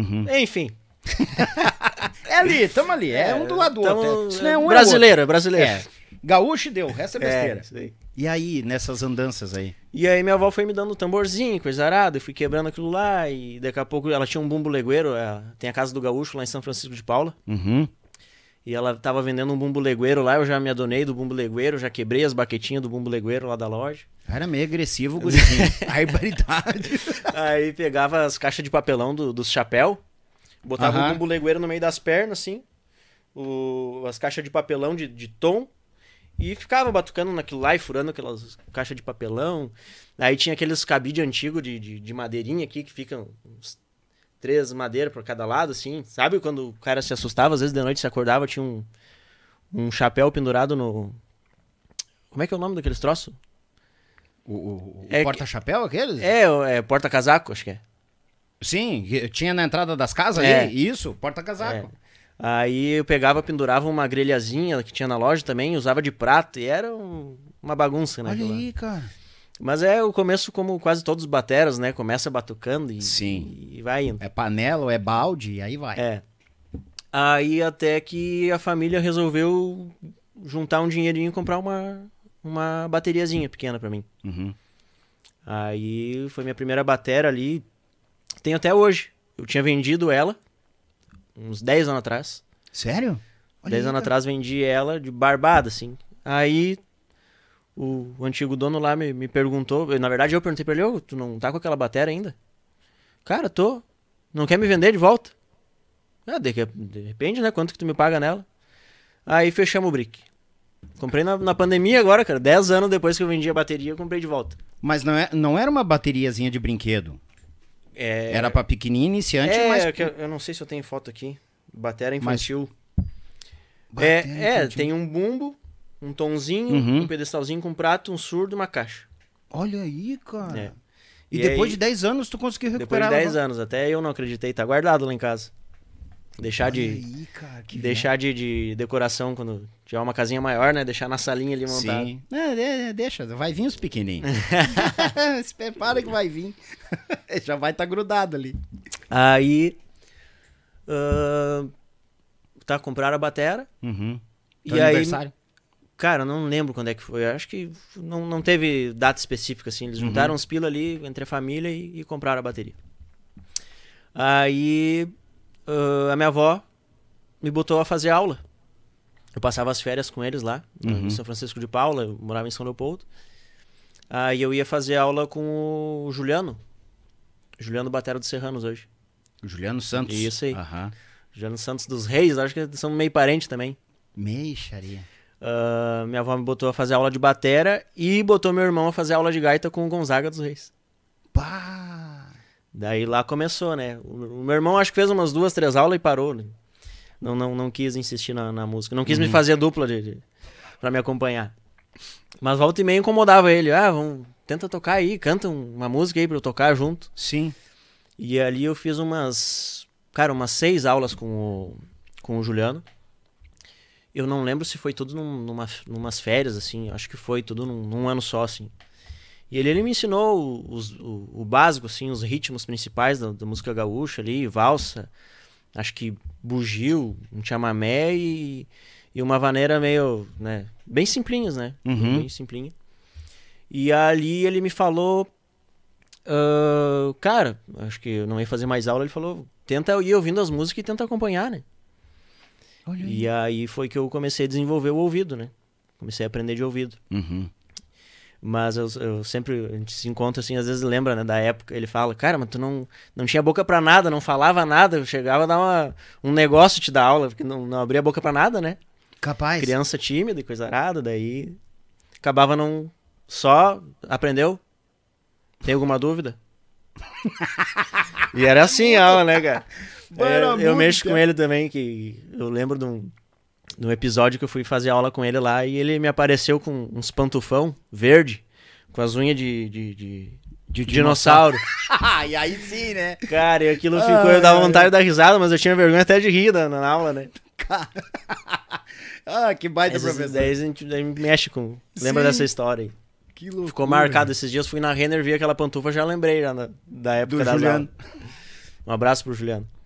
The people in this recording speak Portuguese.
Uhum. Enfim. é ali, tamo ali. É, é um do lado do outro. Isso não é um é brasileiro, é, brasileiro. É. Gaúcho deu, resta é, é besteira. Aí. e aí, nessas andanças aí? E aí minha avó foi me dando um tamborzinho, coisa arada, eu fui quebrando aquilo lá e daqui a pouco ela tinha um bumbo legueiro, é, tem a casa do gaúcho lá em São Francisco de Paula. Uhum. E ela tava vendendo um bumbo legueiro lá, eu já me adonei do bumbo legueiro, já quebrei as baquetinhas do bumbo legueiro lá da loja. Cara, meio agressivo gurizinho. Aí pegava as caixas de papelão do, dos chapéu, botava uh -huh. um bumbulegueiro no meio das pernas, assim, o, as caixas de papelão de, de tom, e ficava batucando naquilo lá e furando aquelas caixas de papelão. Aí tinha aqueles cabide antigo de, de, de madeirinha aqui, que ficam três madeiras por cada lado, assim. Sabe quando o cara se assustava, às vezes de noite se acordava, tinha um, um chapéu pendurado no... Como é que é o nome daqueles troços? O, o, o é porta-chapéu aqueles? É, é porta-casaco, acho que é. Sim, tinha na entrada das casas é. ali, isso, porta-casaco. É. Aí eu pegava, pendurava uma grelhazinha que tinha na loja também, usava de prato e era um, uma bagunça, né? Olha aí, cara. Mas é o começo como quase todos os bateras, né? Começa batucando e, Sim. e vai indo. É panela, é balde e aí vai. É. Aí até que a família resolveu juntar um dinheirinho e comprar uma uma bateriazinha pequena para mim. Uhum. Aí foi minha primeira bateria ali. tem até hoje. Eu tinha vendido ela uns 10 anos atrás. Sério? Olha 10 aí, anos cara. atrás vendi ela de barbada, assim. Aí o, o antigo dono lá me, me perguntou. na verdade, eu perguntei pra ele: oh, tu não tá com aquela bateria ainda? Cara, tô. Não quer me vender de volta? Ah, de, de repente, né? Quanto que tu me paga nela? Aí fechamos o brick. Comprei na, na, pandemia agora, cara. Dez anos depois que eu vendi a bateria, eu comprei de volta. Mas não, é, não era uma bateriazinha de brinquedo. É... Era pra pequenininha iniciante, é, mas... É eu, eu não sei se eu tenho foto aqui. Batera infantil. Mas... É, é, infantil. é, tem um bumbo, um tonzinho, uhum. um pedestalzinho com um prato, um surdo e uma caixa. Olha aí, cara. É. E, e, depois aí... de 10 anos tu conseguiu recuperar. Depois de 10 anos, até eu não acreditei, tá guardado lá em casa. Tipo, deixar de. Aí, cara, deixar de, de, decoração quando tiver uma casinha maior, né? Deixar na salinha ali montada. Sim. Não, é, é, é, deixa, vai vir os pequenininhos. Se prepara que vai vir. Já vai estar tá grudado ali. Aí. Uh, tá, compraram a batera. Uhum. e aí, Cara, não lembro quando é que foi. acho que não, não teve data específica, assim. Eles uhum. juntaram uhum. uns pila ali entre a família e, e compraram a bateria. Aí uh, a minha avó me botou a fazer aula. Eu passava as férias com eles lá, uhum. em São Francisco de Paula, eu morava em São Leopoldo. Aí eu ia fazer aula com o Juliano. Juliano Batera dos Serranos hoje. Juliano Santos. Isso aí. Uhum. Juliano Santos dos Reis, acho que são meio parente também. Meixaria. Uh, minha avó me botou a fazer aula de batera e botou meu irmão a fazer aula de gaita com o Gonzaga dos Reis. Pá! Daí lá começou, né? O meu irmão acho que fez umas duas, três aulas e parou. Né? Não, não, não quis insistir na, na música. Não quis uhum. me fazer dupla de, de, pra me acompanhar. Mas volta e meia incomodava ele. Ah, vamos, tenta tocar aí, canta uma música aí pra eu tocar junto. Sim. E ali eu fiz umas, cara, umas seis aulas com o, com o Juliano. Eu não lembro se foi tudo num, numa, numas férias, assim. Acho que foi tudo num, num ano só, assim. E ele, ele me ensinou os, o, o, básico, assim, os ritmos principais da, da, música gaúcha ali, valsa, acho que bugio, um chamamé e, e uma vaneira meio, né, bem simplinhos, né? Uhum. Bem simplinho. E ali ele me falou, uh, cara, acho que eu não ia fazer mais aula, ele falou, tenta ir ouvindo as músicas e tenta acompanhar, né? Olha aí. E aí foi que eu comecei a desenvolver o ouvido, né? Comecei a aprender de ouvido. Uhum. Mas eu, eu, sempre, a gente se encontra assim, às vezes lembra, né, da época. Ele fala, cara, mas tu não, não tinha boca para nada, não falava nada. Eu chegava a dar uma, um negócio te dar aula, porque não, não abria boca para nada, né? Capaz. Criança tímida e coisa arada, daí acabava não. Só aprendeu? Tem alguma dúvida? e era assim a aula, né, cara? É, eu mexo com ele também, que eu lembro de um, no episódio que eu fui fazer aula com ele lá, e ele me apareceu com uns pantufão verde, com as unhas de, de, de, de dinossauro. e aí sim, né? Cara, e aquilo ah, ficou, eu dava vontade de dar risada, mas eu tinha vergonha até de rir na, na aula, né? Cara. ah, que baita Esses, professor. Daí a gente mexe com. Lembra sim. dessa história aí. Que loucura. Ficou marcado esses dias, fui na Renner, vi aquela pantufa, já lembrei já na, da época Do da Juliano. Aula. Um abraço pro Juliano.